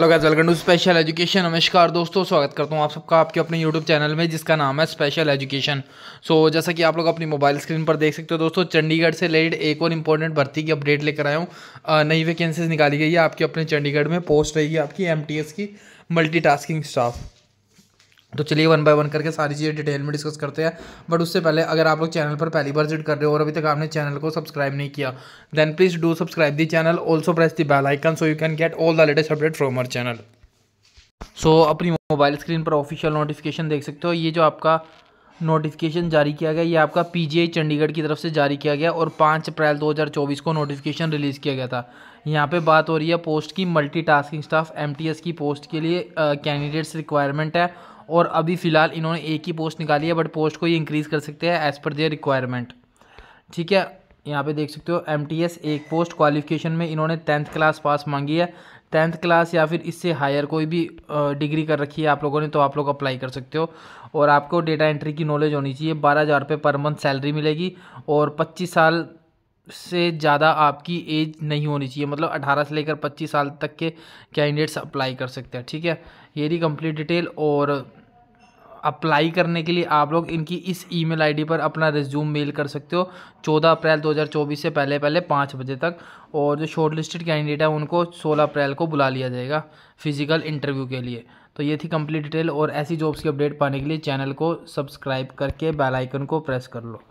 hello guys welcome to special education नमस्कार दोस्तों स्वागत करता हूँ आप सबका आपके अपने यूट्यूब चैनल में जिसका नाम है स्पेशल एजुकेशन सो so, जैसा कि आप लोग अपनी मोबाइल स्क्रीन पर देख सकते हो दोस्तों चंडीगढ़ से रिलेटेड एक और इंपॉर्टेंट भर्ती की अपडेट लेकर आया हूँ नई वैकेंसीज निकाली गई है आपके अपने चंडीगढ़ में पोस्ट रहेगी आपकी एम की मल्टी स्टाफ तो चलिए वन बाय वन करके सारी चीज़ें डिटेल में डिस्कस करते हैं बट उससे पहले अगर आप लोग चैनल पर पहली बार विजिट कर रहे हो और अभी तक आपने चैनल को सब्सक्राइब नहीं किया then please do subscribe the channel also press the bell icon so you can get all the latest update from our channel so अपनी मोबाइल स्क्रीन पर ऑफिशियल नोटिफिकेशन देख सकते हो ये जो आपका नोटिफिकेशन जारी किया गया ये आपका आई चंडीगढ़ की तरफ से जारी किया गया और पाँच अप्रैल चौबीस को नोटिफिकेशन रिलीज़ किया गया था यहाँ पे बात हो रही है पोस्ट की मल्टीटास्किंग स्टाफ एमटीएस की पोस्ट के लिए कैंडिडेट्स रिक्वायरमेंट है और अभी फ़िलहाल इन्होंने एक ही पोस्ट निकाली है बट पोस्ट को ये इंक्रीज़ कर सकते हैं एज़ पर देयर रिक्वायरमेंट ठीक है यहाँ पे देख सकते हो एम एक पोस्ट क्वालिफिकेशन में इन्होंने टेंथ क्लास पास मांगी है टेंथ क्लास या फिर इससे हायर कोई भी डिग्री कर रखी है आप लोगों ने तो आप लोग अप्लाई कर सकते हो और आपको डेटा एंट्री की नॉलेज होनी चाहिए बारह हज़ार रुपये पर मंथ सैलरी मिलेगी और पच्चीस साल से ज़्यादा आपकी एज नहीं होनी चाहिए मतलब 18 से लेकर 25 साल तक के कैंडिडेट्स अप्लाई कर सकते हैं ठीक है ये रही कंप्लीट डिटेल और अप्लाई करने के लिए आप लोग इनकी इस ईमेल आईडी पर अपना रिज्यूम मेल कर सकते हो चौदह अप्रैल 2024 से पहले पहले पाँच बजे तक और जो शॉर्ट लिस्टेड कैंडिडेट है उनको सोलह अप्रैल को बुला लिया जाएगा फिजिकल इंटरव्यू के लिए तो ये थी कंप्लीट डिटेल और ऐसी जॉब्स की अपडेट पाने के लिए चैनल को सब्सक्राइब करके बेल आइकन को प्रेस कर लो